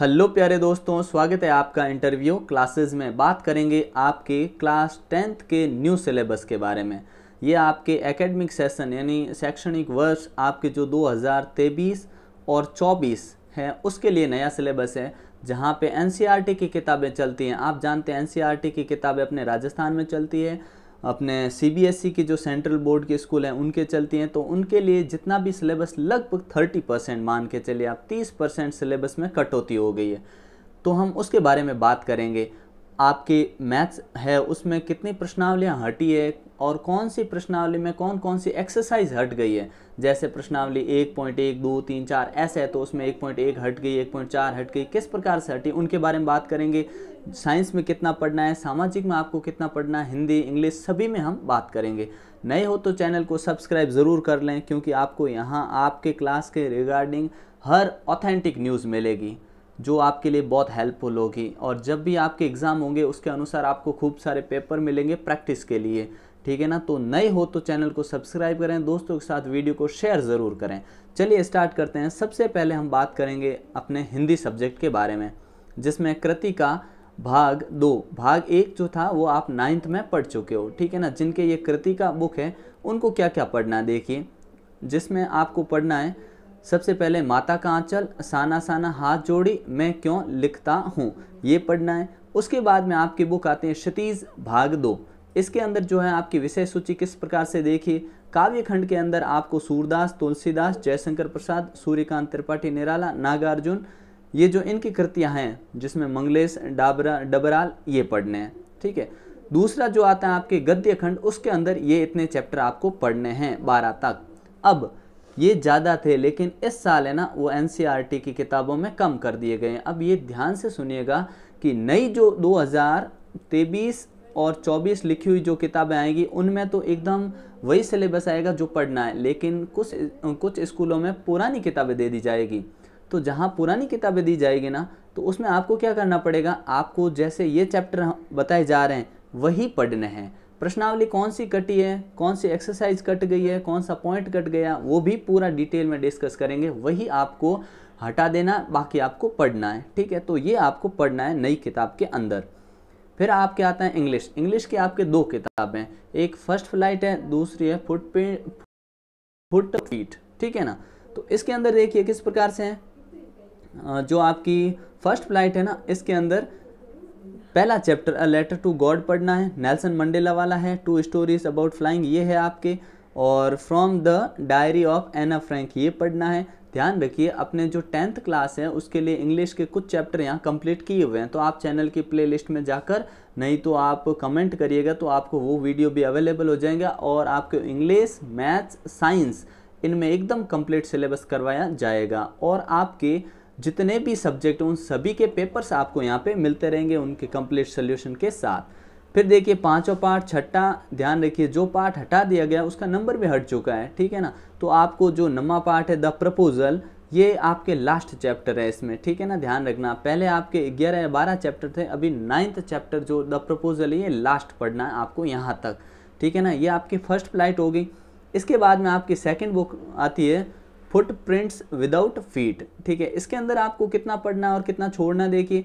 hello प्यारे दोस्तों स्वागत है आपका इंटरव्यू क्लासेस में बात करेंगे आपके क्लास टेंथ के न्यू सिलेबस के बारे में ये आपके एकेडमिक सेशन यानी शैक्षणिक वर्ष आपके जो 2023 और 24 है उसके लिए नया सिलेबस है जहाँ पे एन e की किताबें चलती हैं आप जानते हैं एन e की किताबें अपने राजस्थान में चलती है अपने सीबीएसई e के जो सेंट्रल बोर्ड के स्कूल हैं उनके चलती हैं तो उनके लिए जितना भी सिलेबस लगभग थर्टी परसेंट मान के चलिए आप तीस परसेंट सिलेबस में कटौती हो गई है तो हम उसके बारे में बात करेंगे आपके मैथ्स है उसमें कितनी प्रश्नावलियाँ हटी है और कौन सी प्रश्नावली में कौन कौन सी एक्सरसाइज हट गई है जैसे प्रश्नावली एक पॉइंट एक दो तीन चार ऐसे है तो उसमें एक पॉइंट एक हट गई एक पॉइंट चार हट गई किस प्रकार से हटी उनके बारे में बात करेंगे साइंस में कितना पढ़ना है सामाजिक में आपको कितना पढ़ना है हिंदी इंग्लिश सभी में हम बात करेंगे नए हो तो चैनल को सब्सक्राइब ज़रूर कर लें क्योंकि आपको यहाँ आपके क्लास के रिगार्डिंग हर ऑथेंटिक न्यूज़ मिलेगी जो आपके लिए बहुत हेल्पफुल होगी और जब भी आपके एग्ज़ाम होंगे उसके अनुसार आपको खूब सारे पेपर मिलेंगे प्रैक्टिस के लिए ठीक है ना तो नए हो तो चैनल को सब्सक्राइब करें दोस्तों के साथ वीडियो को शेयर ज़रूर करें चलिए स्टार्ट करते हैं सबसे पहले हम बात करेंगे अपने हिंदी सब्जेक्ट के बारे में जिसमें कृति का भाग दो भाग एक जो था वो आप नाइन्थ में पढ़ चुके हो ठीक है ना जिनके ये कृति का बुक है उनको क्या क्या पढ़ना है देखिए जिसमें आपको पढ़ना है सबसे पहले माता का आंचल साना साना हाथ जोड़ी मैं क्यों लिखता हूँ ये पढ़ना है उसके बाद में आपकी बुक आते हैं क्षतीज भाग दो इसके अंदर जो है आपकी विषय सूची किस प्रकार से देखिए काव्य खंड के अंदर आपको सूरदास तुलसीदास जयशंकर प्रसाद सूर्यकांत त्रिपाठी निराला नागार्जुन ये जो इनकी कृतियाँ हैं जिसमें मंगलेश डाबरा डबराल ये पढ़ने हैं ठीक है दूसरा जो आता है आपके गद्य खंड उसके अंदर ये इतने चैप्टर आपको पढ़ने हैं बारह तक अब ये ज़्यादा थे लेकिन इस साल है ना वो एन e की किताबों में कम कर दिए गए हैं अब ये ध्यान से सुनिएगा कि नई जो दो और 24 लिखी हुई जो किताबें आएंगी उनमें तो एकदम वही सिलेबस आएगा जो पढ़ना है लेकिन कुछ कुछ स्कूलों में पुरानी किताबें दे दी जाएगी तो जहाँ पुरानी किताबें दी जाएगी ना तो उसमें आपको क्या करना पड़ेगा आपको जैसे ये चैप्टर बताए जा रहे हैं वही पढ़ने हैं प्रश्नावली कौन सी कटी है कौन सी एक्सरसाइज कट गई है कौन सा पॉइंट कट गया वो भी पूरा डिटेल में डिस्कस करेंगे वही आपको हटा देना बाकी आपको पढ़ना है ठीक है तो ये आपको पढ़ना है नई किताब के अंदर फिर आपके आता है इंग्लिश इंग्लिश की आपके दो किताबें एक फर्स्ट फ्लाइट है दूसरी है फुट पे फुट फीट ठीक है ना तो इसके अंदर देखिए किस प्रकार से है जो आपकी फर्स्ट फ्लाइट है ना इसके अंदर पहला chapter a letter to God पढ़ना है नेल्सन मंडेला वाला है टू स्टोरीज अबाउट फ्लाइंग ये है आपके और from the diary of Anne Frank ये पढ़ना है ध्यान रखिए अपने जो टेंथ क्लास है उसके लिए इंग्लिश के कुछ चैप्टर यहाँ कंप्लीट किए हुए हैं तो आप चैनल की प्लेलिस्ट में जाकर नहीं तो आप कमेंट करिएगा तो आपको वो वीडियो भी अवेलेबल हो जाएगा और आपके इंग्लिश मैथ्स साइंस इनमें एकदम कंप्लीट सिलेबस करवाया जाएगा और आपके जितने भी सब्जेक्ट उन सभी के पेपर्स आपको यहाँ पे मिलते रहेंगे उनके कंप्लीट सोल्यूशन के साथ फिर देखिए पांचों पार्ट छठा ध्यान रखिए जो पार्ट हटा दिया गया उसका नंबर भी हट चुका है ठीक है ना तो आपको जो नवा पार्ट है द प्रपोजल ये आपके लास्ट चैप्टर है इसमें ठीक है ना ध्यान रखना पहले आपके ग्यारह या बारह चैप्टर थे अभी नाइन्थ चैप्टर जो द प्रपोजल है ये लास्ट पढ़ना है आपको यहाँ तक ठीक है ना ये आपकी फर्स्ट फ्लाइट होगी इसके बाद में आपकी सेकेंड बुक आती है फुटप्रिंट्स विदाउट फीट ठीक है इसके अंदर आपको कितना पढ़ना और कितना छोड़ना देखिए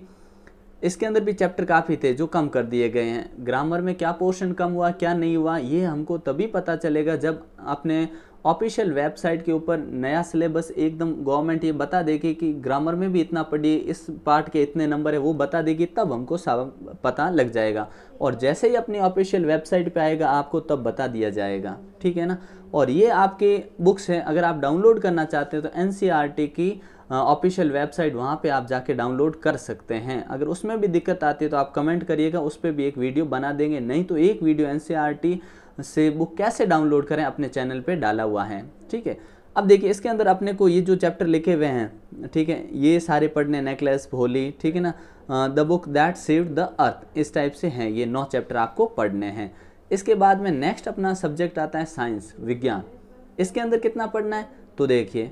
इसके अंदर भी चैप्टर काफ़ी थे जो कम कर दिए गए हैं ग्रामर में क्या पोर्शन कम हुआ क्या नहीं हुआ ये हमको तभी पता चलेगा जब आपने ऑफिशियल वेबसाइट के ऊपर नया सिलेबस एकदम गवर्नमेंट ये बता देगी कि ग्रामर में भी इतना पढ़िए इस पार्ट के इतने नंबर है वो बता देगी तब हमको पता लग जाएगा और जैसे ही अपनी ऑफिशियल वेबसाइट पे आएगा आपको तब बता दिया जाएगा ठीक है ना और ये आपके बुक्स हैं अगर आप डाउनलोड करना चाहते हैं तो एन e की ऑफिशियल वेबसाइट वहाँ पे आप जाके डाउनलोड कर सकते हैं अगर उसमें भी दिक्कत आती है तो आप कमेंट करिएगा उस पर भी एक वीडियो बना देंगे नहीं तो एक वीडियो एन से बुक कैसे डाउनलोड करें अपने चैनल पे डाला हुआ है ठीक है अब देखिए इसके अंदर अपने को ये जो चैप्टर लिखे हुए हैं ठीक है ये सारे पढ़ने नेकलेस भोली ठीक है ना the book that save the earth इस टाइप से हैं ये नौ चैप्टर आपको पढ़ने हैं इसके बाद में नेक्स्ट अपना सब्जेक्ट आता है साइंस विज्ञान इसके अंदर कितना पढ़ना है तो देखिए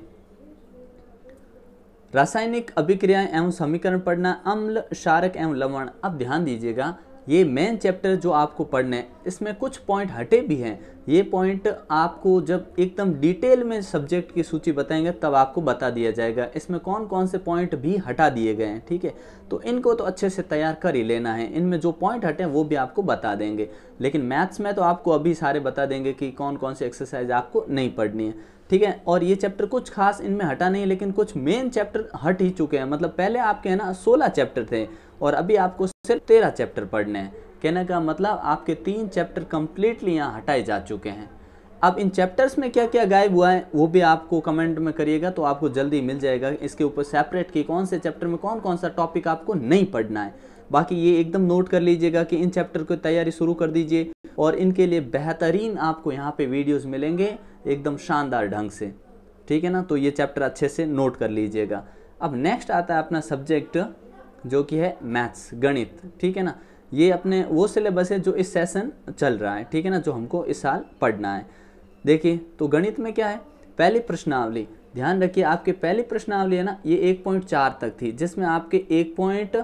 रासायनिक अभिक्रियाएं एवं समीकरण पढ़ना अम्ल शारक एवं लवण अब ध्यान दीजिएगा ये मेन चैप्टर जो आपको पढ़ना है इसमें कुछ पॉइंट हटे भी हैं ये पॉइंट आपको जब एकदम डिटेल में सब्जेक्ट की सूची बताएंगे तब आपको बता दिया जाएगा इसमें कौन कौन से पॉइंट भी हटा दिए गए हैं ठीक है तो इनको तो अच्छे से तैयार कर ही लेना है इनमें जो पॉइंट हटे हैं वो भी आपको बता देंगे लेकिन मैथ्स में तो आपको अभी सारे बता देंगे कि कौन कौन सी एक्सरसाइज आपको नहीं पढ़नी है ठीक है और ये चैप्टर कुछ खास इनमें हटा नहीं लेकिन कुछ मेन चैप्टर हट ही चुके हैं मतलब पहले आपके है ना सोलह चैप्टर थे और अभी आपको सिर्फ तेरह चैप्टर पढ़ने हैं कहने का मतलब आपके तीन चैप्टर कम्प्लीटली यहाँ हटाए जा चुके हैं अब इन चैप्टर्स में क्या क्या गायब हुआ है वो भी आपको कमेंट में करिएगा तो आपको जल्दी मिल जाएगा इसके ऊपर सेपरेट कि कौन से चैप्टर में कौन कौन सा टॉपिक आपको नहीं पढ़ना है बाकी ये एकदम नोट कर लीजिएगा कि इन चैप्टर की तैयारी शुरू कर दीजिए और इनके लिए बेहतरीन आपको यहाँ पे वीडियोस मिलेंगे एकदम शानदार ढंग से ठीक है ना तो ये चैप्टर अच्छे से नोट कर लीजिएगा अब नेक्स्ट आता है अपना सब्जेक्ट जो कि है मैथ्स गणित ठीक है ना ये अपने वो सिलेबस है जो इस सेशन चल रहा है ठीक है ना जो हमको इस साल पढ़ना है देखिए तो गणित में क्या है पहली प्रश्नावली ध्यान रखिए आपके पहली प्रश्नावली है ना ये 1.4 तक थी जिसमें आपके एक पॉइंट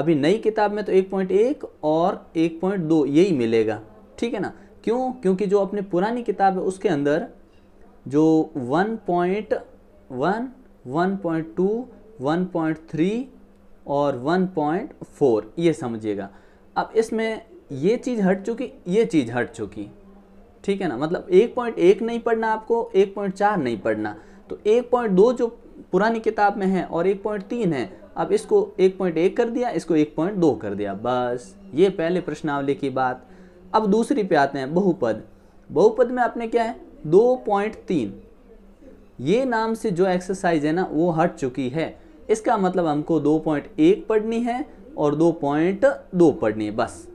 अभी नई किताब में तो 1.1 और 1.2 यही मिलेगा ठीक है ना क्यों क्योंकि जो अपने पुरानी किताब है उसके अंदर जो 1.1 1.2 1.3 और 1.4 ये समझिएगा अब इसमें ये चीज़ हट चुकी ये चीज़ हट चुकी ठीक है ना मतलब 1.1 नहीं पढ़ना आपको 1.4 नहीं पढ़ना तो 1.2 जो पुरानी किताब में है और 1.3 है अब इसको 1.1 कर दिया इसको 1.2 कर दिया बस ये पहले प्रश्नावली की बात अब दूसरी पे आते हैं बहुपद बहुपद में आपने क्या है 2.3 ये नाम से जो एक्सरसाइज है ना वो हट चुकी है इसका मतलब हमको दो पॉइंट एक पढ़नी है और दो पॉइंट दो पढ़नी है बस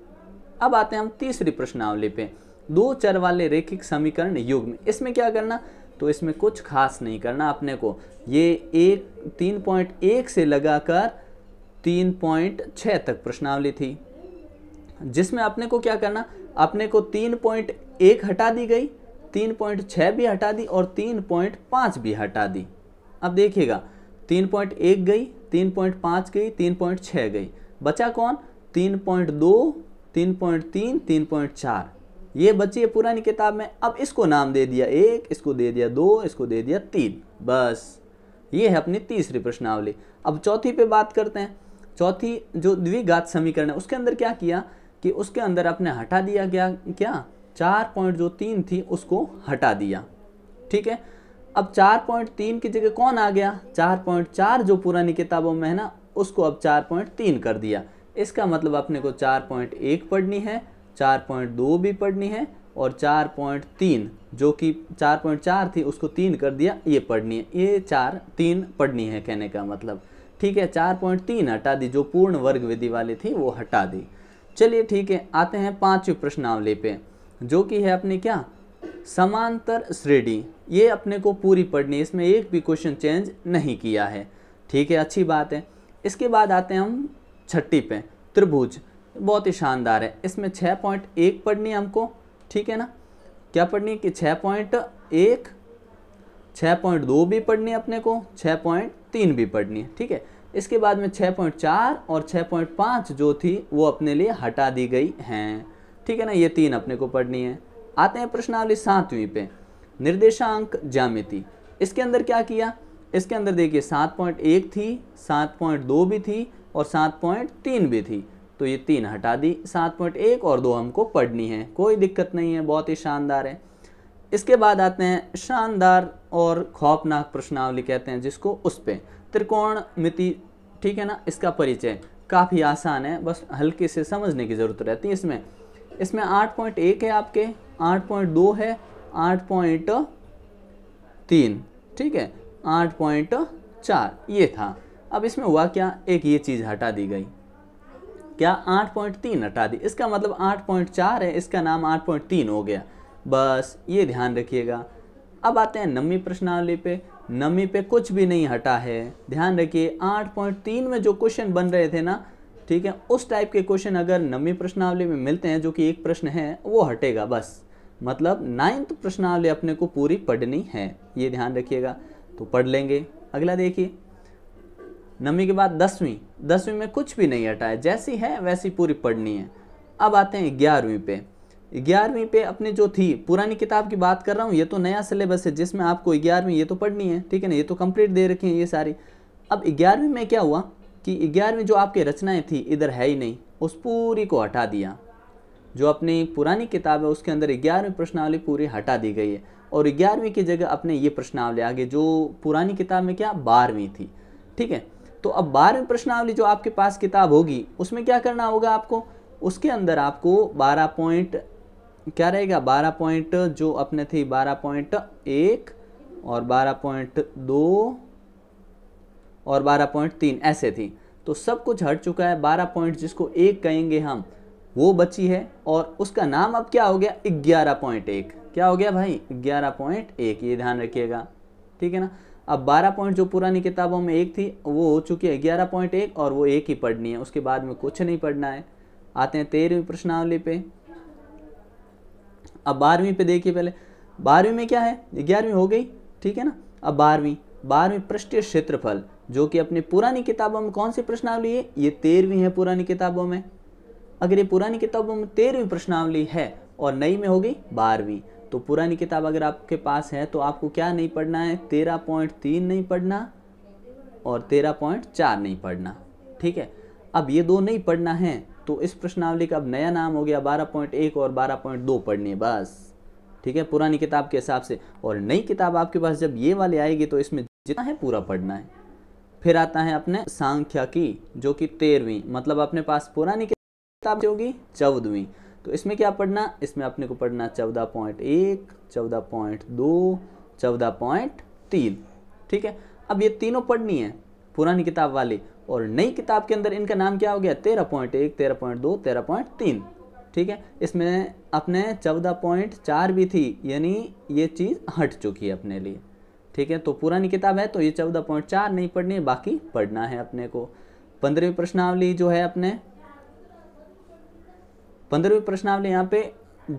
अब आते हैं हम तीसरी प्रश्नावली पे दो चर वाले रेखिक समीकरण युग में इसमें क्या करना तो इसमें कुछ खास नहीं करना अपने को ये एक तीन पॉइंट एक से लगाकर तीन पॉइंट छः तक प्रश्नावली थी जिसमें अपने को क्या करना अपने को तीन पॉइंट एक हटा दी गई तीन पॉइंट छः भी हटा दी और तीन पॉइंट पाँच भी हटा दी अब देखिएगा तीन पॉइंट एक गई तीन पॉइंट पाँच गई तीन पॉइंट छः गई बचा कौन तीन पॉइंट दो तीन पॉइंट तीन तीन पॉइंट चार ये बची है पुरानी किताब में अब इसको नाम दे दिया एक इसको दे दिया दो इसको दे दिया तीन बस ये है अपनी तीसरी प्रश्नावली अब चौथी पे बात करते हैं चौथी जो द्विघात समीकरण है उसके अंदर क्या किया कि उसके अंदर आपने हटा दिया क्या क्या चार पॉइंट जो तीन थी उसको हटा दिया ठीक है अब 4.3 की जगह कौन आ गया 4.4 जो पुरानी किताबों में है ना उसको अब 4.3 कर दिया इसका मतलब अपने को 4.1 पढ़नी है 4.2 भी पढ़नी है और 4.3 जो कि 4.4 थी उसको तीन कर दिया ये पढ़नी है ये चार तीन पढ़नी है कहने का मतलब ठीक है 4.3 हटा दी जो पूर्ण वर्ग विधि वाली थी वो हटा दी चलिए ठीक है आते हैं पांचवी प्रश्नावली पे जो कि है अपनी क्या समांतर श्रेणी ये अपने को पूरी पढ़नी है इसमें एक भी क्वेश्चन चेंज नहीं किया है ठीक है अच्छी बात है इसके बाद आते हैं हम छठी पे त्रिभुज बहुत ही शानदार है इसमें छः पॉइंट एक पढ़नी है हमको ठीक है ना क्या पढ़नी है कि छः पॉइंट एक छः पॉइंट दो भी पढ़नी है अपने को छः पॉइंट तीन भी पढ़नी है ठीक है इसके बाद में छः पॉइंट चार और छः पॉइंट पाँच जो थी वो अपने लिए हटा दी गई हैं ठीक है ना ये तीन अपने को पढ़नी है आते हैं प्रश्नावली सातवीं पर निर्देशांक ज्यामिति इसके अंदर क्या किया इसके अंदर देखिए सात पॉइंट एक थी सात पॉइंट दो भी थी और सात पॉइंट तीन भी थी तो ये तीन हटा दी सात पॉइंट एक और दो हमको पढ़नी है कोई दिक्कत नहीं है बहुत ही शानदार है इसके बाद आते हैं शानदार और खौफनाक प्रश्नावली कहते हैं जिसको उस पर त्रिकोण मिति ठीक है ना इसका परिचय काफ़ी आसान है बस हल्के से समझने की ज़रूरत रहती है इसमें इसमें आठ पॉइंट एक है आपके आठ पॉइंट दो है आठ पॉइंट तीन ठीक है आठ पॉइंट चार ये था अब इसमें हुआ क्या एक ये चीज़ हटा दी गई क्या आठ पॉइंट तीन हटा दी इसका मतलब आठ पॉइंट चार है इसका नाम आठ पॉइंट तीन हो गया बस ये ध्यान रखिएगा अब आते हैं नमी प्रश्नावली पे नमी पे कुछ भी नहीं हटा है ध्यान रखिए आठ पॉइंट तीन में जो क्वेश्चन बन रहे थे ना ठीक है उस टाइप के क्वेश्चन अगर नमी प्रश्नावली में मिलते हैं जो कि एक प्रश्न है वो हटेगा बस मतलब नाइन्थ प्रश्नावली अपने को पूरी पढ़नी है ये ध्यान रखिएगा तो पढ़ लेंगे अगला देखिए नवी के बाद दसवीं दसवीं में कुछ भी नहीं हटा है जैसी है वैसी पूरी पढ़नी है अब आते हैं ग्यारहवीं पे ग्यारहवीं पे अपने जो थी पुरानी किताब की बात कर रहा हूँ ये तो नया सिलेबस है जिसमें आपको ग्यारहवीं ये तो पढ़नी है ठीक है ना ये तो कंप्लीट दे रखी है ये सारी अब ग्यारहवीं में क्या हुआ कि ग्यारहवीं जो आपकी रचनाएं थी इधर है ही नहीं उस पूरी को हटा दिया जो अपनी पुरानी किताब है उसके अंदर ग्यारहवीं प्रश्नावली पूरी हटा दी गई है और ग्यारहवीं की जगह अपने ये प्रश्नावली आगे जो पुरानी किताब में क्या बारहवीं थी ठीक है तो अब बारहवीं प्रश्नावली जो आपके पास किताब होगी उसमें क्या करना होगा आपको उसके अंदर आपको बारह पॉइंट क्या रहेगा बारह पॉइंट जो अपने थी बारह पॉइंट एक और बारह पॉइंट दो और बारह पॉइंट तीन ऐसे थी तो सब कुछ हट चुका है बारह पॉइंट जिसको एक कहेंगे हम वो बची है और उसका नाम अब क्या हो गया ग्यारह पॉइंट एक क्या हो गया भाई ग्यारह पॉइंट एक ये ध्यान रखिएगा ठीक है ना अब बारह पॉइंट जो पुरानी किताबों में एक थी वो हो चुकी है ग्यारह पॉइंट एक और वो एक ही पढ़नी है उसके बाद में कुछ नहीं पढ़ना है आते हैं तेरहवीं प्रश्नावली पे अब बारहवीं पे देखिए पहले बारहवीं में क्या है ग्यारहवीं हो गई ठीक है ना अब बारहवीं बारहवीं पृष्ठीय क्षेत्रफल जो कि अपनी पुरानी किताबों में कौन सी प्रश्नावली है ये तेरहवीं है पुरानी किताबों में अगर ये पुरानी किताबों में तेरहवीं प्रश्नावली है और नई में होगी बारहवीं तो पुरानी किताब अगर आपके पास है तो आपको क्या नहीं पढ़ना है तेरह पॉइंट तीन नहीं पढ़ना और तेरह पॉइंट चार नहीं पढ़ना ठीक है अब ये दो नहीं पढ़ना है तो इस प्रश्नावली का अब नया नाम हो गया बारह पॉइंट एक और बारह पॉइंट दो पढ़नी बस ठीक है पुरानी किताब के हिसाब से और नई किताब आपके पास जब ये वाले आएगी तो इसमें जितना है पूरा पढ़ना है फिर आता है अपने सांख्या की जो कि तेरहवीं मतलब अपने पास पुरानी ताप होगी चौदहवीं तो इसमें क्या पढ़ना इसमें अपने को पढ़ना चौदह पॉइंट एक चौदह पॉइंट दो चौदह पॉइंट तीन ठीक है अब ये तीनों पढ़नी है पुरानी किताब वाली और नई किताब के अंदर इनका नाम क्या हो गया तेरह पॉइंट एक तेरह पॉइंट दो तेरह पॉइंट तीन ठीक है इसमें अपने चौदह पॉइंट चार भी थी यानी ये चीज़ हट चुकी है अपने लिए ठीक है तो पुरानी किताब है तो ये चौदह पॉइंट चार नहीं पढ़नी है बाकी पढ़ना है अपने को पंद्रहवीं प्रश्नावली जो है अपने पंद्रहवीं प्रश्नावली यहाँ पे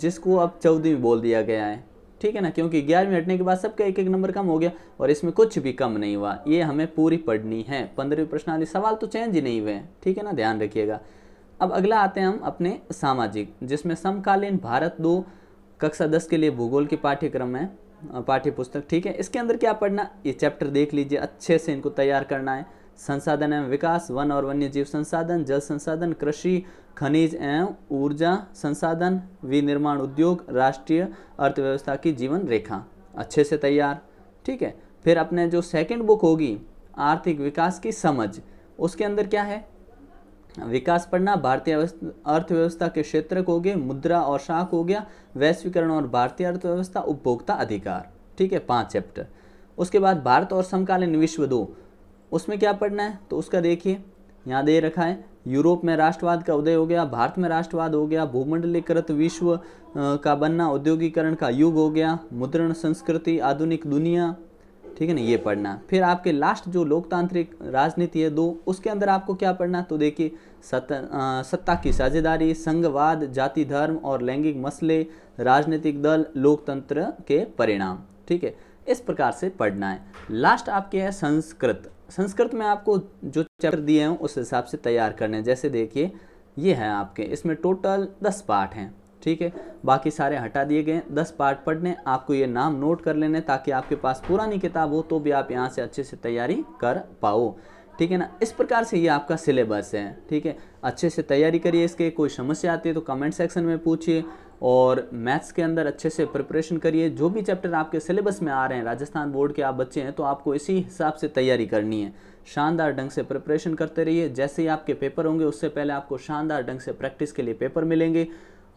जिसको अब चौदहवीं बोल दिया गया है ठीक है ना क्योंकि ग्यारहवीं हटने के बाद सबका एक एक नंबर कम हो गया और इसमें कुछ भी कम नहीं हुआ ये हमें पूरी पढ़नी है पंद्रहवीं प्रश्नावली सवाल तो चेंज ही नहीं हुए हैं ठीक है ना ध्यान रखिएगा अब अगला आते हैं हम अपने सामाजिक जिसमें समकालीन भारत दो कक्षा दस के लिए भूगोल के पाठ्यक्रम है पाठ्य पुस्तक ठीक है इसके अंदर क्या पढ़ना ये चैप्टर देख लीजिए अच्छे से इनको तैयार करना है संसाधन एवं विकास वन और वन्य जीव संसाधन जल संसाधन कृषि खनिज एवं ऊर्जा संसाधन विनिर्माण उद्योग राष्ट्रीय अर्थव्यवस्था की जीवन रेखा अच्छे से तैयार ठीक है फिर अपने जो सेकंड बुक होगी आर्थिक विकास की समझ उसके अंदर क्या है विकास पढ़ना भारतीय अर्थव्यवस्था के क्षेत्र को गए मुद्रा और शाख हो गया वैश्वीकरण और भारतीय अर्थव्यवस्था उपभोक्ता अधिकार ठीक है पांच चैप्टर उसके बाद भारत और समकालीन विश्व दो उसमें क्या पढ़ना है तो उसका देखिए यहाँ दे रखा है यूरोप में राष्ट्रवाद का उदय हो गया भारत में राष्ट्रवाद हो गया भूमंडलीकृत विश्व का बनना औद्योगिकरण का युग हो गया मुद्रण संस्कृति आधुनिक दुनिया ठीक है ना ये पढ़ना फिर आपके लास्ट जो लोकतांत्रिक राजनीति है दो उसके अंदर आपको क्या पढ़ना तो देखिए सत, सत्ता की साझेदारी संघवाद जाति धर्म और लैंगिक मसले राजनीतिक दल लोकतंत्र के परिणाम ठीक है इस प्रकार से पढ़ना है लास्ट आपके है संस्कृत संस्कृत में आपको जो चैप्टर दिए हैं उस हिसाब से तैयार करने हैं जैसे देखिए ये हैं आपके इसमें टोटल दस पार्ट हैं ठीक है बाकी सारे हटा दिए गए दस पार्ट पढ़ने आपको ये नाम नोट कर लेने ताकि आपके पास पुरानी किताब हो तो भी आप यहाँ से अच्छे से तैयारी कर पाओ ठीक है ना इस प्रकार से ये आपका सिलेबस है ठीक है अच्छे से तैयारी करिए इसके कोई समस्या आती है तो कमेंट सेक्शन में पूछिए और मैथ्स के अंदर अच्छे से प्रिपरेशन करिए जो भी चैप्टर आपके सिलेबस में आ रहे हैं राजस्थान बोर्ड के आप बच्चे हैं तो आपको इसी हिसाब से तैयारी करनी है शानदार ढंग से प्रिपरेशन करते रहिए जैसे ही आपके पेपर होंगे उससे पहले आपको शानदार ढंग से प्रैक्टिस के लिए पेपर मिलेंगे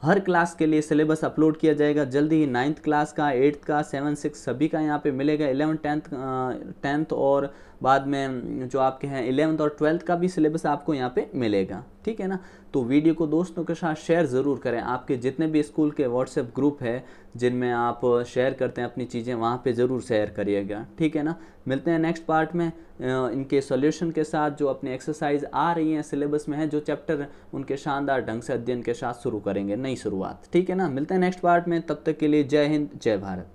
हर क्लास के लिए सिलेबस अपलोड किया जाएगा जल्दी ही नाइन्थ क्लास का एट्थ का सेवन सिक्स सभी का यहाँ पे मिलेगा इलेवन टेंथ टेंथ और बाद में जो आपके हैं इलेवंथ और ट्वेल्थ का भी सिलेबस आपको यहाँ पे मिलेगा ठीक है ना तो वीडियो को दोस्तों के साथ शेयर ज़रूर करें आपके जितने भी स्कूल के व्हाट्सएप ग्रुप है जिनमें आप शेयर करते हैं अपनी चीज़ें वहाँ पे ज़रूर शेयर करिएगा ठीक है ना मिलते हैं नेक्स्ट पार्ट में इनके सॉल्यूशन के साथ जो अपनी एक्सरसाइज आ रही हैं सिलेबस में है जो चैप्टर उनके शानदार ढंग से अध्ययन के साथ शुरू करेंगे नई शुरुआत ठीक है ना मिलते हैं नेक्स्ट पार्ट में तब तक के लिए जय हिंद जय भारत